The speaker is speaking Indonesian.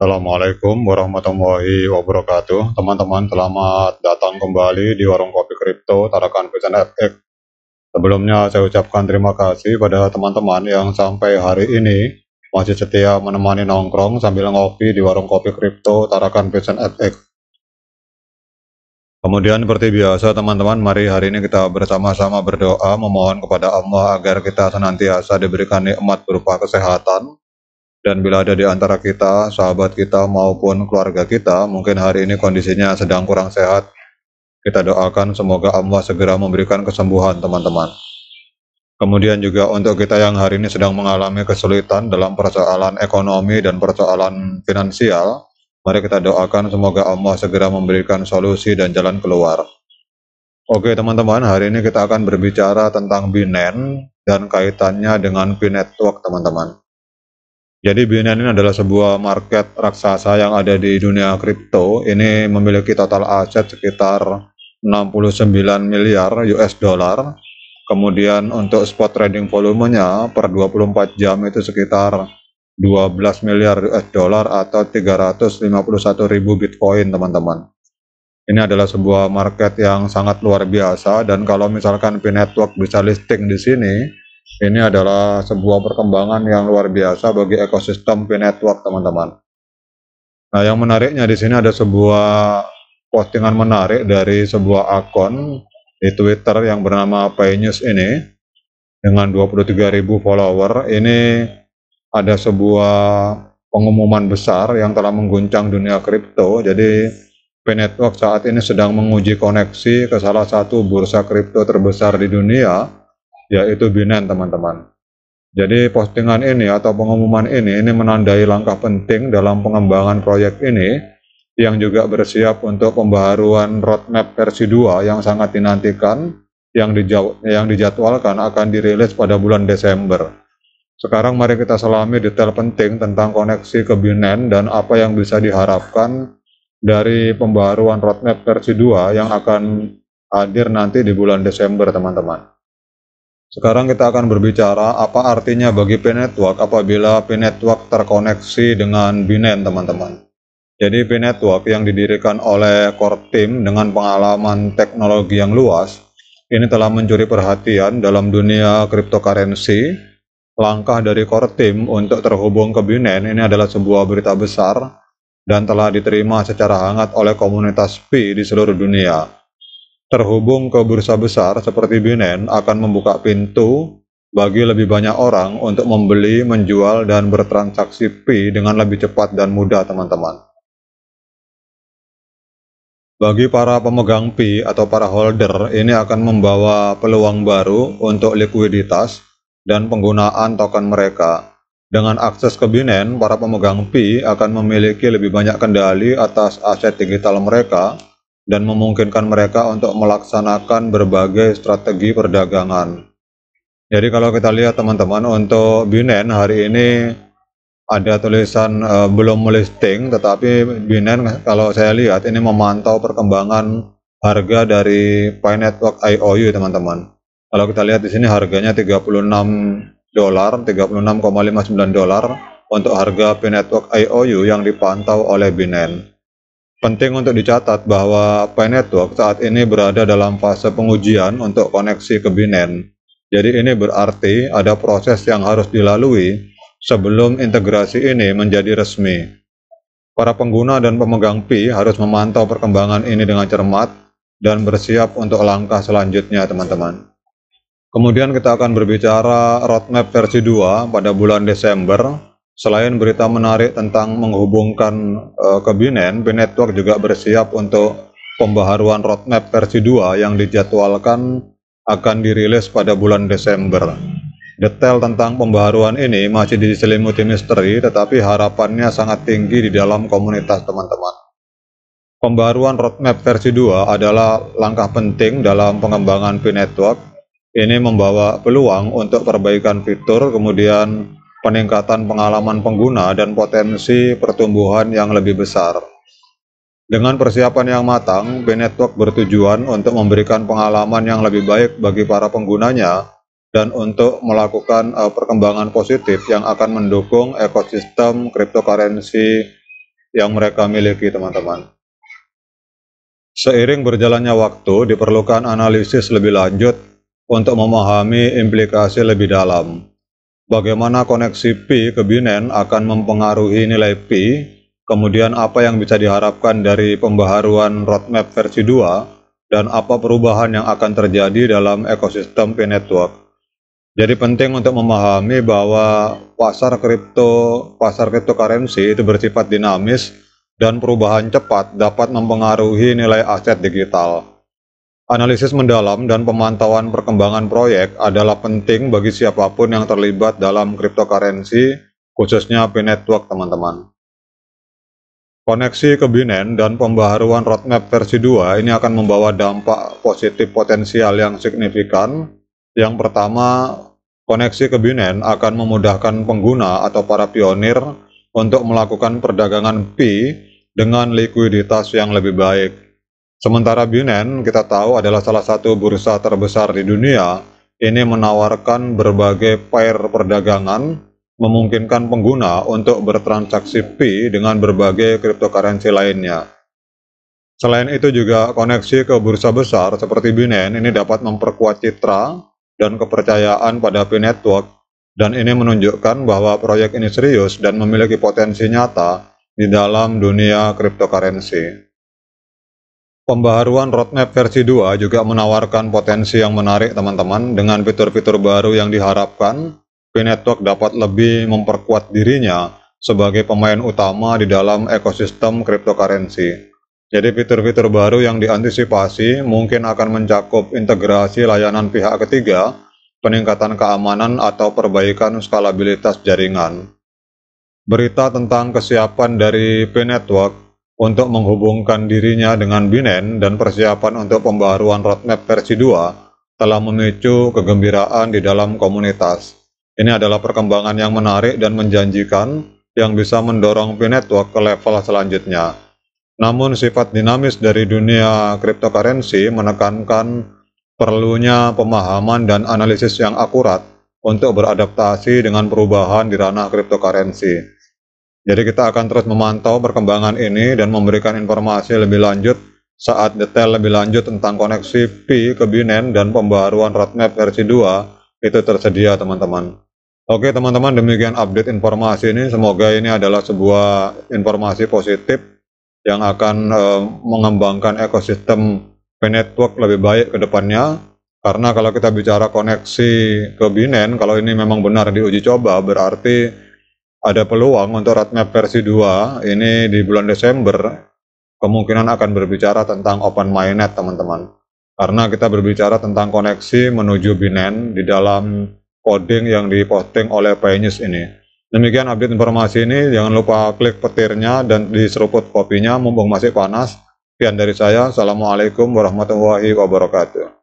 Assalamualaikum warahmatullahi wabarakatuh. Teman-teman, selamat datang kembali di Warung Kopi Kripto Tarakan Pesan FX. Sebelumnya saya ucapkan terima kasih pada teman-teman yang sampai hari ini masih setia menemani nongkrong sambil ngopi di Warung Kopi Kripto Tarakan Pesan FX. Kemudian seperti biasa teman-teman, mari hari ini kita bersama-sama berdoa memohon kepada Allah agar kita senantiasa diberikan nikmat berupa kesehatan, dan bila ada di antara kita, sahabat kita maupun keluarga kita, mungkin hari ini kondisinya sedang kurang sehat, kita doakan semoga Allah segera memberikan kesembuhan teman-teman. Kemudian juga untuk kita yang hari ini sedang mengalami kesulitan dalam persoalan ekonomi dan persoalan finansial, mari kita doakan semoga Allah segera memberikan solusi dan jalan keluar. Oke teman-teman, hari ini kita akan berbicara tentang Binen dan kaitannya dengan binetwork teman-teman. Jadi Binance ini adalah sebuah market raksasa yang ada di dunia kripto. Ini memiliki total aset sekitar 69 miliar US dollar. Kemudian untuk spot trading volumenya per 24 jam itu sekitar 12 miliar US dollar atau 351 ribu Bitcoin teman-teman. Ini adalah sebuah market yang sangat luar biasa dan kalau misalkan P Network bisa listing di sini, ini adalah sebuah perkembangan yang luar biasa bagi ekosistem P network teman-teman. Nah, yang menariknya di sini ada sebuah postingan menarik dari sebuah akun di Twitter yang bernama PayNews ini dengan 23.000 follower. Ini ada sebuah pengumuman besar yang telah mengguncang dunia kripto. Jadi P-Network saat ini sedang menguji koneksi ke salah satu bursa kripto terbesar di dunia yaitu Binance teman-teman. Jadi postingan ini atau pengumuman ini ini menandai langkah penting dalam pengembangan proyek ini yang juga bersiap untuk pembaharuan roadmap versi 2 yang sangat dinantikan yang, yang dijadwalkan akan dirilis pada bulan Desember. Sekarang mari kita selami detail penting tentang koneksi ke Binance dan apa yang bisa diharapkan dari pembaruan roadmap versi 2 yang akan hadir nanti di bulan Desember, teman-teman. Sekarang kita akan berbicara apa artinya bagi P-Network apabila P-Network terkoneksi dengan Binen, teman-teman. Jadi P-Network yang didirikan oleh core team dengan pengalaman teknologi yang luas, ini telah mencuri perhatian dalam dunia cryptocurrency. Langkah dari core team untuk terhubung ke Binen ini adalah sebuah berita besar dan telah diterima secara hangat oleh komunitas P di seluruh dunia terhubung ke bursa besar seperti Binance akan membuka pintu bagi lebih banyak orang untuk membeli, menjual, dan bertransaksi P dengan lebih cepat dan mudah, teman-teman. Bagi para pemegang P atau para holder, ini akan membawa peluang baru untuk likuiditas dan penggunaan token mereka. Dengan akses ke Binance, para pemegang P akan memiliki lebih banyak kendali atas aset digital mereka dan memungkinkan mereka untuk melaksanakan berbagai strategi perdagangan. Jadi kalau kita lihat teman-teman untuk Binen hari ini ada tulisan uh, belum listing tetapi Binen kalau saya lihat ini memantau perkembangan harga dari Pi Network IOU teman-teman. Kalau kita lihat di sini harganya 36 dolar, 36,59 dolar untuk harga Pi Network IOU yang dipantau oleh Binance. Penting untuk dicatat bahwa Pi Network saat ini berada dalam fase pengujian untuk koneksi ke Binance. Jadi ini berarti ada proses yang harus dilalui sebelum integrasi ini menjadi resmi. Para pengguna dan pemegang Pi harus memantau perkembangan ini dengan cermat dan bersiap untuk langkah selanjutnya teman-teman. Kemudian kita akan berbicara roadmap versi 2 pada bulan Desember Selain berita menarik tentang menghubungkan uh, eh, ke Binen, Binetwork juga bersiap untuk pembaharuan roadmap versi 2 yang dijadwalkan akan dirilis pada bulan Desember. Detail tentang pembaharuan ini masih diselimuti misteri, tetapi harapannya sangat tinggi di dalam komunitas teman-teman. Pembaruan roadmap versi 2 adalah langkah penting dalam pengembangan V-Network. Ini membawa peluang untuk perbaikan fitur, kemudian peningkatan pengalaman pengguna dan potensi pertumbuhan yang lebih besar. Dengan persiapan yang matang, b bertujuan untuk memberikan pengalaman yang lebih baik bagi para penggunanya dan untuk melakukan eh, perkembangan positif yang akan mendukung ekosistem cryptocurrency yang mereka miliki, teman-teman. Seiring berjalannya waktu, diperlukan analisis lebih lanjut untuk memahami implikasi lebih dalam bagaimana koneksi Pi ke Binance akan mempengaruhi nilai Pi, kemudian apa yang bisa diharapkan dari pembaharuan roadmap versi 2, dan apa perubahan yang akan terjadi dalam ekosistem Pi Network. Jadi penting untuk memahami bahwa pasar kripto, pasar cryptocurrency itu bersifat dinamis dan perubahan cepat dapat mempengaruhi nilai aset digital. Analisis mendalam dan pemantauan perkembangan proyek adalah penting bagi siapapun yang terlibat dalam cryptocurrency, khususnya P-Network, teman-teman. Koneksi ke Binance dan pembaharuan roadmap versi 2 ini akan membawa dampak positif potensial yang signifikan. Yang pertama, koneksi ke Binance akan memudahkan pengguna atau para pionir untuk melakukan perdagangan P dengan likuiditas yang lebih baik. Sementara Binance kita tahu adalah salah satu bursa terbesar di dunia, ini menawarkan berbagai pair perdagangan, memungkinkan pengguna untuk bertransaksi fee dengan berbagai cryptocurrency lainnya. Selain itu juga koneksi ke bursa besar seperti Binance ini dapat memperkuat citra dan kepercayaan pada Pi network dan ini menunjukkan bahwa proyek ini serius dan memiliki potensi nyata di dalam dunia cryptocurrency. Pembaharuan roadmap versi 2 juga menawarkan potensi yang menarik teman-teman dengan fitur-fitur baru yang diharapkan VNetwork dapat lebih memperkuat dirinya sebagai pemain utama di dalam ekosistem cryptocurrency. Jadi fitur-fitur baru yang diantisipasi mungkin akan mencakup integrasi layanan pihak ketiga, peningkatan keamanan atau perbaikan skalabilitas jaringan. Berita tentang kesiapan dari VNetwork untuk menghubungkan dirinya dengan Binen dan persiapan untuk pembaruan roadmap versi 2 telah memicu kegembiraan di dalam komunitas. Ini adalah perkembangan yang menarik dan menjanjikan yang bisa mendorong Binetwork ke level selanjutnya. Namun sifat dinamis dari dunia cryptocurrency menekankan perlunya pemahaman dan analisis yang akurat untuk beradaptasi dengan perubahan di ranah cryptocurrency. Jadi kita akan terus memantau perkembangan ini dan memberikan informasi lebih lanjut saat detail lebih lanjut tentang koneksi Pi ke Binance dan pembaruan roadmap versi 2 itu tersedia teman-teman. Oke teman-teman demikian update informasi ini semoga ini adalah sebuah informasi positif yang akan e, mengembangkan ekosistem P-Network lebih baik ke depannya karena kalau kita bicara koneksi ke Binance, kalau ini memang benar diuji coba berarti ada peluang untuk roadmap versi 2 ini di bulan Desember kemungkinan akan berbicara tentang Open mainnet teman-teman karena kita berbicara tentang koneksi menuju Binance di dalam coding yang diposting oleh Paynews ini. Demikian update informasi ini, jangan lupa klik petirnya dan diseruput kopinya, mumpung masih panas. Sekian dari saya, Assalamualaikum warahmatullahi wabarakatuh.